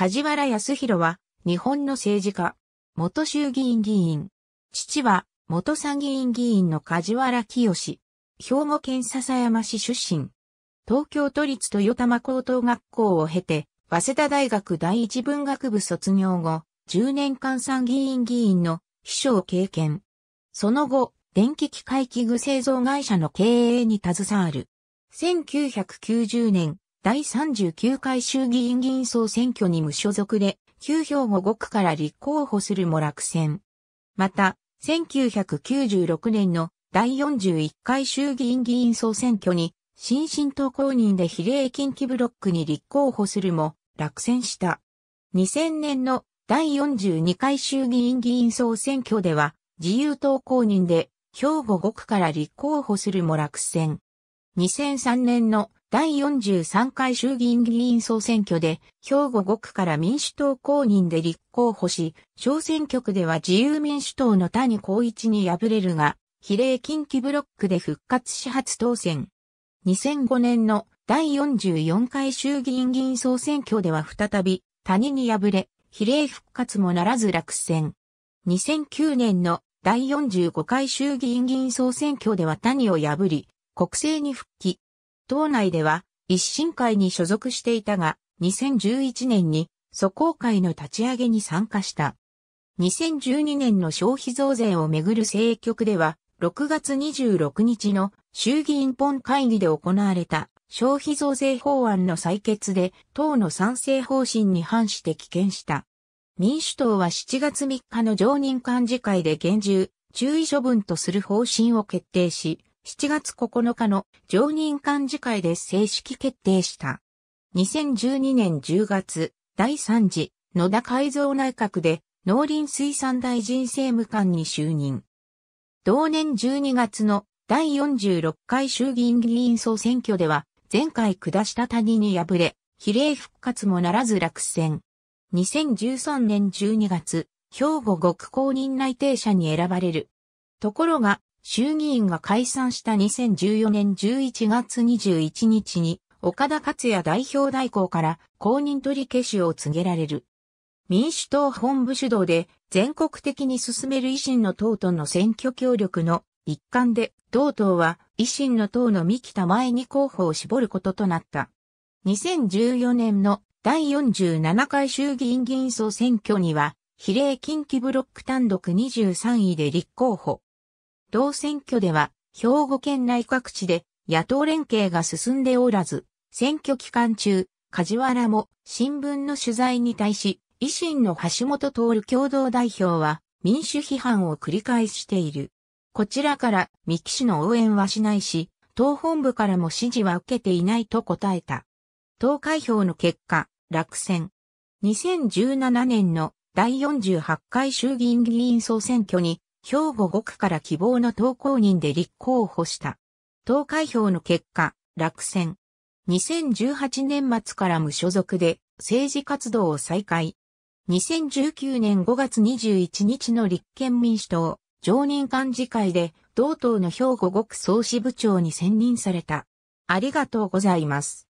梶原康弘は、日本の政治家、元衆議院議員。父は、元参議院議員の梶原清。兵庫県笹山市出身。東京都立豊玉高等学校を経て、早稲田大学第一文学部卒業後、10年間参議院議員の秘書を経験。その後、電気機械器具製造会社の経営に携わる。1990年、第39回衆議院議員総選挙に無所属で、旧兵庫5区から立候補するも落選。また、1996年の第41回衆議院議員総選挙に、新進党公認で比例近畿ブロックに立候補するも落選した。2000年の第42回衆議院議員総選挙では、自由党公認で兵庫5区から立候補するも落選。2003年の第43回衆議院議員総選挙で、兵庫5区から民主党公認で立候補し、小選挙区では自由民主党の谷光一に敗れるが、比例近畿ブロックで復活し初当選。2005年の第44回衆議院議員総選挙では再び、谷に敗れ、比例復活もならず落選。2009年の第45回衆議院議員総選挙では谷を破り、国政に復帰。党内では一審会に所属していたが、2011年に祖公会の立ち上げに参加した。2012年の消費増税をめぐる政局では、6月26日の衆議院本会議で行われた消費増税法案の採決で党の賛成方針に反して棄権した。民主党は7月3日の常任幹事会で厳重、注意処分とする方針を決定し、7月9日の常任幹事会で正式決定した。2012年10月、第3次野田改造内閣で農林水産大臣政務官に就任。同年12月の第46回衆議院議員総選挙では、前回下した谷に敗れ、比例復活もならず落選。2013年12月、兵庫極公認内定者に選ばれる。ところが、衆議院が解散した2014年11月21日に、岡田克也代表代行から公認取り消しを告げられる。民主党本部主導で全国的に進める維新の党との選挙協力の一環で、同党は維新の党の三木田前に候補を絞ることとなった。2014年の第47回衆議院議員総選挙には、比例近畿ブロック単独23位で立候補。同選挙では、兵庫県内各地で野党連携が進んでおらず、選挙期間中、梶原も新聞の取材に対し、維新の橋本徹共同代表は民主批判を繰り返している。こちらから三木氏の応援はしないし、党本部からも支持は受けていないと答えた。投開票の結果、落選。2017年の第48回衆議院議員総選挙に兵庫5区から希望の投稿人で立候補した。投開票の結果、落選。2018年末から無所属で政治活動を再開。2019年5月21日の立憲民主党常任幹事会で同党の兵庫5区総支部長に選任された。ありがとうございます。